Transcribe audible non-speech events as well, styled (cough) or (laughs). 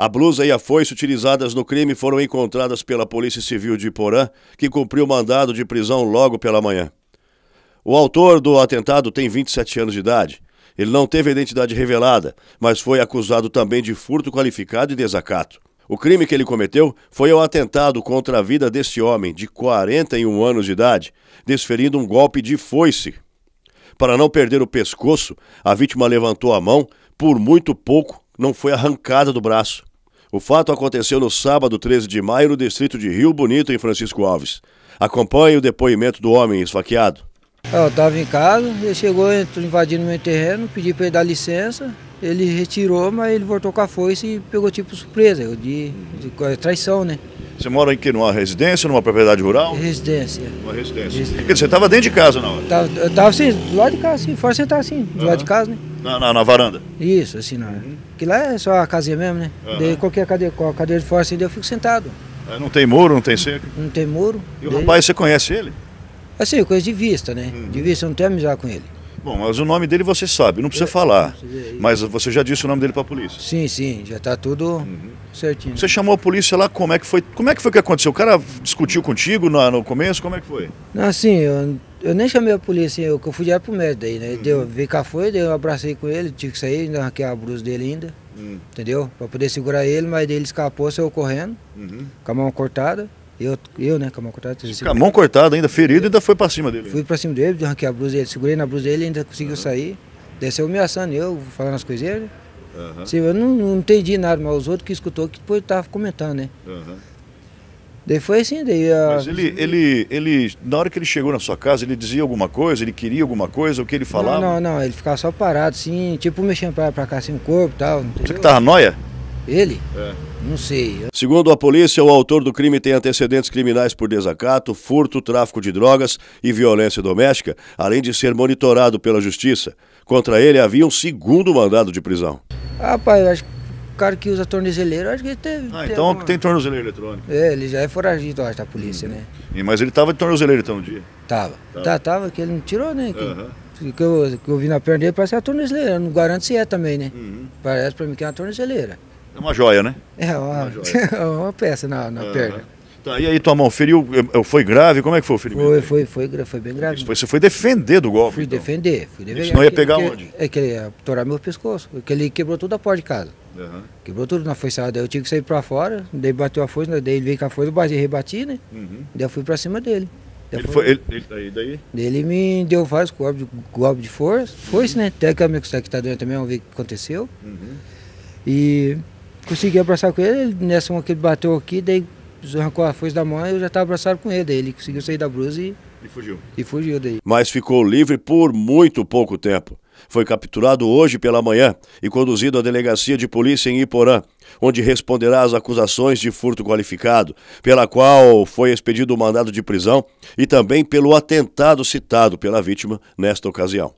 A blusa e a foice utilizadas no crime foram encontradas pela Polícia Civil de Porã, que cumpriu mandado de prisão logo pela manhã. O autor do atentado tem 27 anos de idade. Ele não teve a identidade revelada, mas foi acusado também de furto qualificado e desacato. O crime que ele cometeu foi o atentado contra a vida desse homem, de 41 anos de idade, desferindo um golpe de foice. Para não perder o pescoço, a vítima levantou a mão, por muito pouco não foi arrancada do braço. O fato aconteceu no sábado 13 de maio no distrito de Rio Bonito, em Francisco Alves. Acompanhe o depoimento do homem esfaqueado. Eu estava em casa, ele chegou, entrou invadindo meu terreno, pedi para ele dar licença. Ele retirou, mas ele voltou com a foice e pegou tipo surpresa, de, de, de traição, né? Você mora aqui numa residência, numa propriedade rural? Residência. Uma residência. residência. Você estava dentro de casa na hora? Tava, eu estava assim, do lado de casa, assim, fora sentar assim, do uhum. lado de casa, né? Na, na, na, varanda? Isso, assim, na. Uhum. Que lá é só a casinha mesmo, né? Uhum. Daí qualquer cadeira, qualquer cadeira de fora assim, eu fico sentado. É, não tem muro, não tem cerca? Não tem muro. E o daí... rapaz, você conhece ele? Assim, coisa de vista, né? Uhum. De vista, eu não tenho amizade com ele. Bom, mas o nome dele você sabe, não precisa eu, é, falar. Não precisa mas você já disse o nome dele para a polícia? Sim, sim, já está tudo uhum. certinho. Você chamou a polícia lá, como é que foi? Como é que foi que aconteceu? O cara discutiu contigo no, no começo, como é que foi? Não, assim, eu, eu nem chamei a polícia, eu, eu fui direto pro médico aí né? Uhum. Deu, veio cá foi, eu abracei com ele, tive que sair, ainda arranquei a bruxa dele ainda, uhum. entendeu? Para poder segurar ele, mas ele escapou, saiu correndo, uhum. com a mão cortada. Eu, eu né, com a mão cortada. Com a mão cortada ainda, ferido, ainda foi pra cima dele. Fui pra cima dele, arranquei a blusa dele, segurei na blusa dele, ainda conseguiu uhum. sair. Desceu ameaçando eu, falando as coisas dele uhum. eu não, não, entendi nada, mas os outros que escutou, que depois tava comentando, né? Uhum. Daí foi assim, daí... A... Ah, mas ele, ele, ele, na hora que ele chegou na sua casa, ele dizia alguma coisa, ele queria alguma coisa, o que ele falava? Não, não, não ele ficava só parado, assim, tipo mexendo pra, pra cá, assim, o corpo e tal. Você que tava noia? Ele? É. Não sei. Segundo a polícia, o autor do crime tem antecedentes criminais por desacato, furto, tráfico de drogas e violência doméstica, além de ser monitorado pela justiça. Contra ele havia um segundo mandado de prisão. Rapaz, acho que o cara que usa tornozeleiro, acho que ele tem. Ah, então tem tornozeleiro eletrônico. É, ele já é foragido, acho, da polícia, hum. né? E, mas ele tava de tornozeleiro então um dia? Tava. Tava, tá, tava que ele não tirou, né? Que, que, eu, que eu vi na perna dele parece que é tornozeleira. Não garanto se é também, né? Uhum. Parece pra mim que é uma tornozeleira. É uma joia, né? É, é uma, uma, (laughs) joia. É uma peça na, na uhum. perna. Tá, então, e aí tua mão feriu, eh, eh, foi grave? Como é que foi o ferimento? Foi, foi, foi, foi bem grave. Foi, você foi defender do golpe? Fui então. defender, fui defender. Senão ia pegar onde? É que ele ia torar meu pescoço, porque ele quebrou toda a porta de casa. Uhum. Quebrou tudo na foiçada, eu tive que sair pra fora, daí bateu a foice, né? daí ele veio com a foice, eu bati, rebati, né? Uhum. Daí eu fui pra cima dele. Daí ele, foi, ele, ele, daí, ele me deu vários golpes de, golpe de força, uhum. foice, né? Até que a minha que tá doendo também, vamos ver o que aconteceu. Uhum. E consegui abraçar com ele, nessa uma que ele bateu aqui, daí arrancou a força da mão eu já estava abraçado com ele, daí ele conseguiu sair da brusa e... E fugiu. E fugiu daí. Mas ficou livre por muito pouco tempo. Foi capturado hoje pela manhã e conduzido à delegacia de polícia em Iporã, onde responderá às acusações de furto qualificado, pela qual foi expedido o mandado de prisão e também pelo atentado citado pela vítima nesta ocasião.